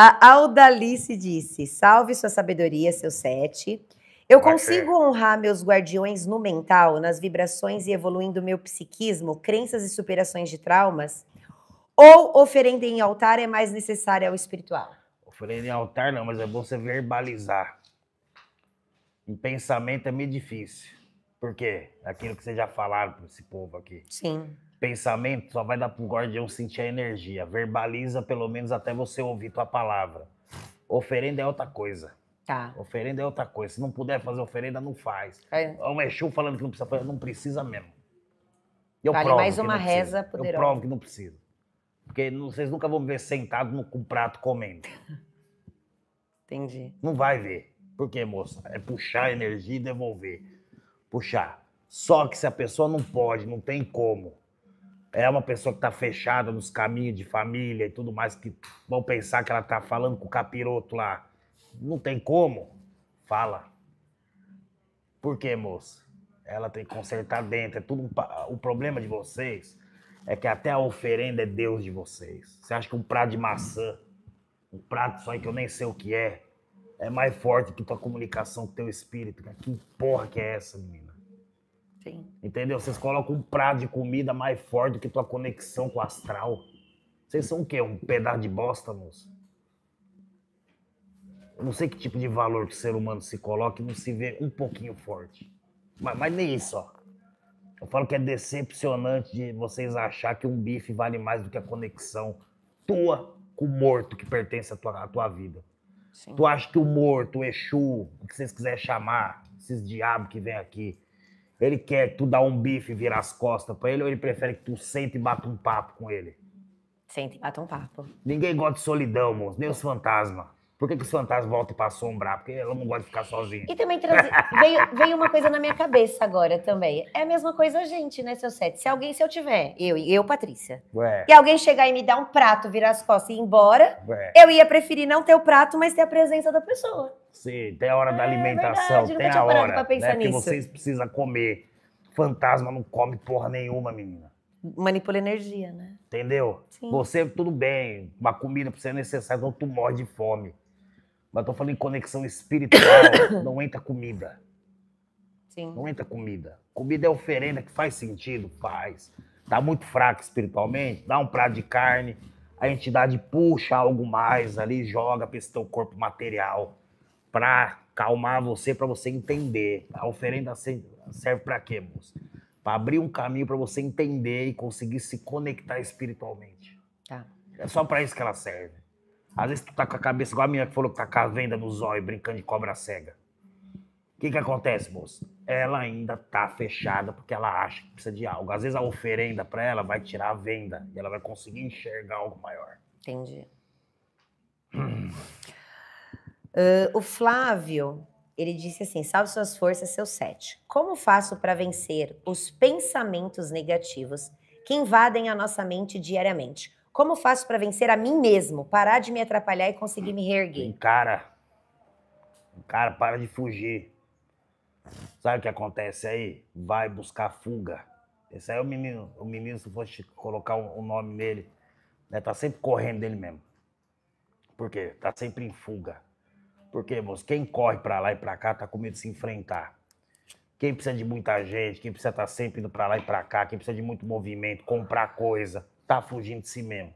A Aldalice disse: Salve sua sabedoria, seu sete. Eu consigo honrar meus guardiões no mental, nas vibrações e evoluindo meu psiquismo, crenças e superações de traumas? Ou oferenda em altar é mais necessária ao espiritual? Oferenda em altar não, mas é bom você verbalizar. Em pensamento é meio difícil. Por quê? Aquilo que vocês já falaram para esse povo aqui. Sim. Pensamento só vai dar pro guardião sentir a energia. Verbaliza pelo menos até você ouvir tua palavra. Oferenda é outra coisa. Tá. Oferenda é outra coisa. Se não puder fazer oferenda, não faz. É. é um Exu falando que não precisa fazer, não precisa mesmo. Eu vale provo mais uma reza poderosa. Eu provo que não precisa. Porque não, vocês nunca vão me ver sentado no, com prato comendo. Entendi. Não vai ver. Por quê, moça? É puxar a energia e devolver. Puxar. Só que se a pessoa não pode, não tem como, é uma pessoa que está fechada nos caminhos de família e tudo mais, que vão pensar que ela está falando com o capiroto lá. Não tem como. Fala. Por que, moça? Ela tem que consertar dentro. É tudo um O problema de vocês é que até a oferenda é Deus de vocês. Você acha que um prato de maçã, um prato só que eu nem sei o que é, é mais forte que tua comunicação com teu espírito? Que porra que é essa, menino? Sim. Entendeu? Vocês colocam um prato de comida mais forte do que tua conexão com o astral. Vocês são o quê? Um pedaço de bosta, moço? Eu não sei que tipo de valor que o ser humano se coloca e não se vê um pouquinho forte. Mas, mas nem isso, ó. Eu falo que é decepcionante de vocês achar que um bife vale mais do que a conexão tua com o morto que pertence à tua, à tua vida. Sim. Tu acha que o morto, o Exu, o que vocês quiserem chamar, esses diabos que vem aqui, ele quer tu dar um bife e virar as costas pra ele ou ele prefere que tu sente e bata um papo com ele? Sente e bata um papo. Ninguém gosta de solidão, moço, nem os fantasmas. Por que, que os fantasmas voltam para assombrar? Porque ela não gosta de ficar sozinha. E também transi... veio, veio uma coisa na minha cabeça agora também. É a mesma coisa a gente, né, seu Sete? Se alguém, se eu tiver, eu, eu Patrícia, Ué. e alguém chegar e me dar um prato, virar as costas e ir embora, Ué. eu ia preferir não ter o prato, mas ter a presença da pessoa. Sim, tem a hora é, da alimentação, verdade, tem a hora né, que vocês precisam comer. Fantasma não come porra nenhuma, menina manipula energia, né? Entendeu? Sim. Você, tudo bem, uma comida pra você é necessária, então tu morre de fome. Mas tô falando em conexão espiritual, não entra comida. Sim. Não entra comida. Comida é oferenda que faz sentido? Faz. Tá muito fraco espiritualmente? Dá um prato de carne, a entidade puxa algo mais ali, joga para esse teu corpo material, para calmar você, para você entender. A oferenda serve para quê, moço? Para abrir um caminho para você entender e conseguir se conectar espiritualmente. Tá. É só para isso que ela serve. Às vezes tu tá com a cabeça igual a minha que falou que tá com a venda no zóio, brincando de cobra cega. O que que acontece, moça? Ela ainda tá fechada porque ela acha que precisa de algo. Às vezes a oferenda para ela vai tirar a venda e ela vai conseguir enxergar algo maior. Entendi. Hum. Uh, o Flávio, ele disse assim: salve suas forças, seu sete. Como faço para vencer os pensamentos negativos que invadem a nossa mente diariamente? Como faço para vencer a mim mesmo? Parar de me atrapalhar e conseguir me reerguer. Cara, cara, para de fugir. Sabe o que acontece aí? Vai buscar fuga. Esse aí é o menino. O menino, se fosse colocar o um, um nome nele, né, tá sempre correndo dele mesmo. Por quê? Tá sempre em fuga. Porque, moço, quem corre para lá e para cá tá com medo de se enfrentar. Quem precisa de muita gente, quem precisa estar tá sempre indo para lá e para cá, quem precisa de muito movimento, comprar coisa tá fugindo de si mesmo.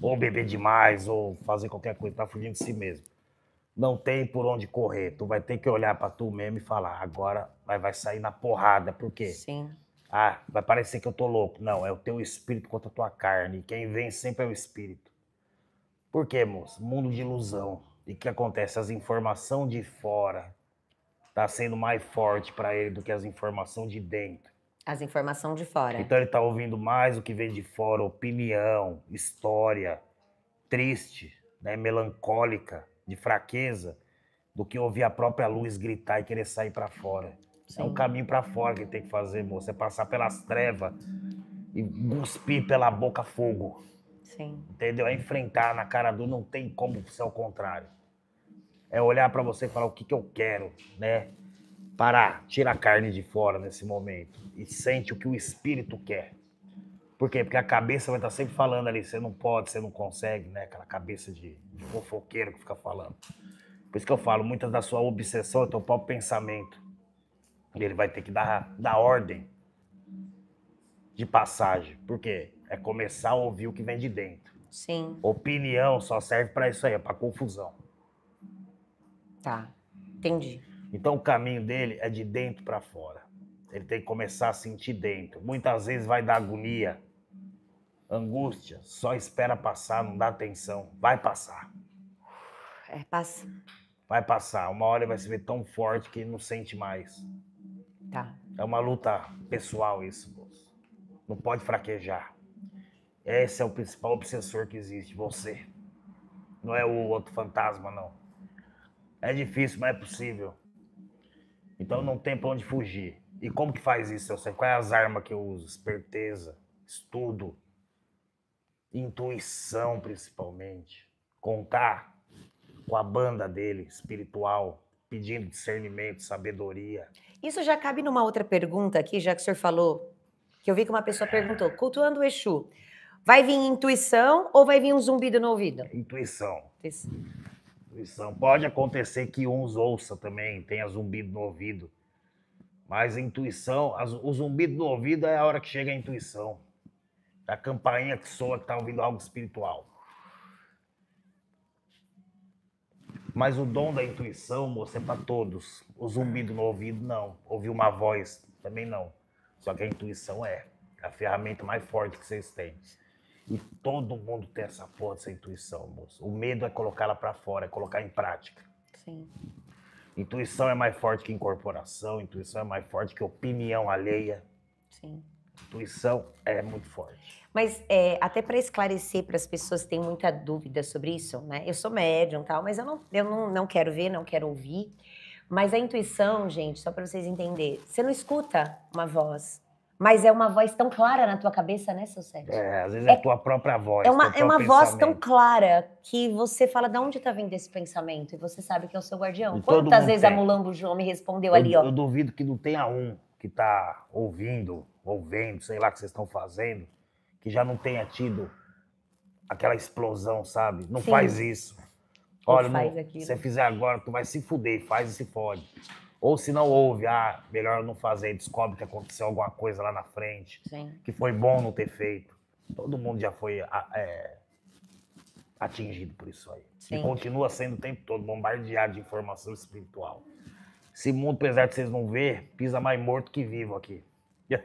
Ou beber demais, ou fazer qualquer coisa, tá fugindo de si mesmo. Não tem por onde correr. Tu vai ter que olhar para tu mesmo e falar, agora vai, vai sair na porrada, por quê? Sim. Ah, vai parecer que eu tô louco. Não, é o teu espírito contra a tua carne. Quem vem sempre é o espírito. Por quê, moço? Mundo de ilusão. E o que acontece? As informações de fora tá sendo mais forte para ele do que as informações de dentro. As informações de fora. Então ele tá ouvindo mais o que vem de fora, opinião, história, triste, né, melancólica, de fraqueza, do que ouvir a própria luz gritar e querer sair para fora. Sim. É um caminho para fora que tem que fazer, moço. É passar pelas trevas e cuspir pela boca fogo. Sim. Entendeu? É enfrentar na cara do não tem como ser o contrário. É olhar para você e falar o que, que eu quero, né? parar, tira a carne de fora nesse momento e sente o que o espírito quer. Por quê? Porque a cabeça vai estar sempre falando ali, você não pode, você não consegue, né? Aquela cabeça de, de fofoqueiro que fica falando. Por isso que eu falo, muitas da sua obsessão é teu próprio pensamento. ele vai ter que dar, dar ordem de passagem. Por quê? É começar a ouvir o que vem de dentro. Sim. Opinião só serve para isso aí, é para confusão. Tá. Entendi. Então o caminho dele é de dentro para fora. Ele tem que começar a sentir dentro. Muitas vezes vai dar agonia, angústia, só espera passar, não dá atenção. Vai passar. É, passa. Vai passar. Uma hora ele vai se ver tão forte que não sente mais. Tá. É uma luta pessoal isso, moço. Não pode fraquejar. Esse é o principal obsessor que existe, você. Não é o outro fantasma, não. É difícil, mas é possível. Então não tem pra onde fugir. E como que faz isso, Eu sei. Quais é as armas que eu uso? Esperteza, estudo, intuição principalmente. Contar com a banda dele, espiritual, pedindo discernimento, sabedoria. Isso já cabe numa outra pergunta aqui, já que o senhor falou, que eu vi que uma pessoa perguntou, é. cultuando o Exu, vai vir intuição ou vai vir um zumbido no ouvido? Intuição. Isso intuição. Pode acontecer que uns ouça também, tenha zumbido no ouvido. Mas a intuição, o zumbido no ouvido é a hora que chega a intuição. É a campainha que soa que tá ouvindo algo espiritual. Mas o dom da intuição, moça, é para todos. O zumbido no ouvido, não. Ouvir uma voz, também não. Só que a intuição é a ferramenta mais forte que vocês têm. E todo mundo tem essa força, essa intuição, moço. O medo é colocá-la para fora, é colocar em prática. Sim. Intuição é mais forte que incorporação, intuição é mais forte que opinião alheia. Sim. Intuição é muito forte. Mas é, até para esclarecer para as pessoas que têm muita dúvida sobre isso, né? Eu sou médium tal, mas eu não, eu não, não quero ver, não quero ouvir. Mas a intuição, gente, só para vocês entenderem, você não escuta uma voz, mas é uma voz tão clara na tua cabeça, né, seu Sérgio? É, às vezes é, é a tua própria voz. É uma, é uma voz tão clara que você fala de onde tá vindo esse pensamento e você sabe que é o seu guardião. E Quantas vezes tem. a Mulambo João me respondeu eu, ali, ó? Eu duvido que não tenha um que tá ouvindo, ouvendo, sei lá o que vocês estão fazendo, que já não tenha tido aquela explosão, sabe? Não Sim. faz isso. Olha, se você fizer agora, tu vai se fuder, faz e se fode. Ou se não houve, ah, melhor não fazer, descobre que aconteceu alguma coisa lá na frente, Sim. que foi bom não ter feito. Todo mundo já foi é, atingido por isso aí. Sim. E continua sendo o tempo todo bombardeado de informação espiritual. Esse mundo, apesar de vocês não ver, pisa mais morto que vivo aqui.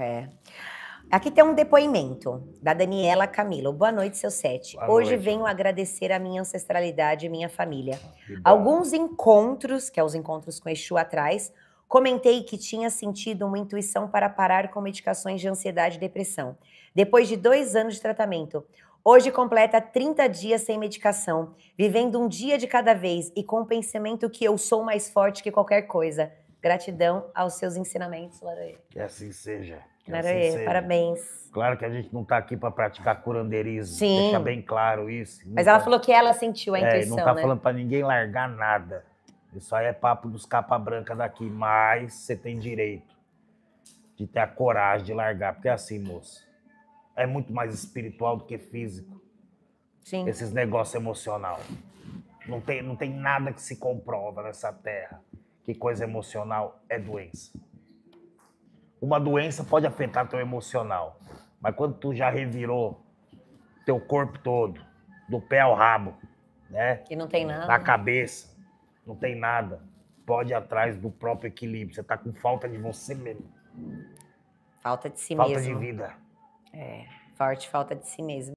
é. Aqui tem um depoimento da Daniela Camilo. Boa noite, seu sete. Boa Hoje noite. venho agradecer a minha ancestralidade e minha família. Alguns encontros, que é os encontros com Exu atrás, comentei que tinha sentido uma intuição para parar com medicações de ansiedade e depressão. Depois de dois anos de tratamento, Hoje completa 30 dias sem medicação, vivendo um dia de cada vez e com o pensamento que eu sou mais forte que qualquer coisa. Gratidão aos seus ensinamentos, Laroê. Que assim seja. Que assim Laroê, assim parabéns. Claro que a gente não está aqui para praticar curandeirismo. Sim. Deixa bem claro isso. Mas ela falou que ela sentiu a é, intuição, não está né? falando para ninguém largar nada. Isso aí é papo dos capa branca daqui. Mas você tem direito de ter a coragem de largar. Porque é assim, moça, é muito mais espiritual do que físico. Sim. Esses negócios emocional. Não tem, não tem nada que se comprova nessa terra que coisa emocional é doença. Uma doença pode afetar teu emocional, mas quando tu já revirou teu corpo todo, do pé ao rabo, né? E não tem nada. Na cabeça, não tem nada. Pode ir atrás do próprio equilíbrio. Você tá com falta de você mesmo. Falta de si falta mesmo. Falta de vida. É, forte falta de si mesmo.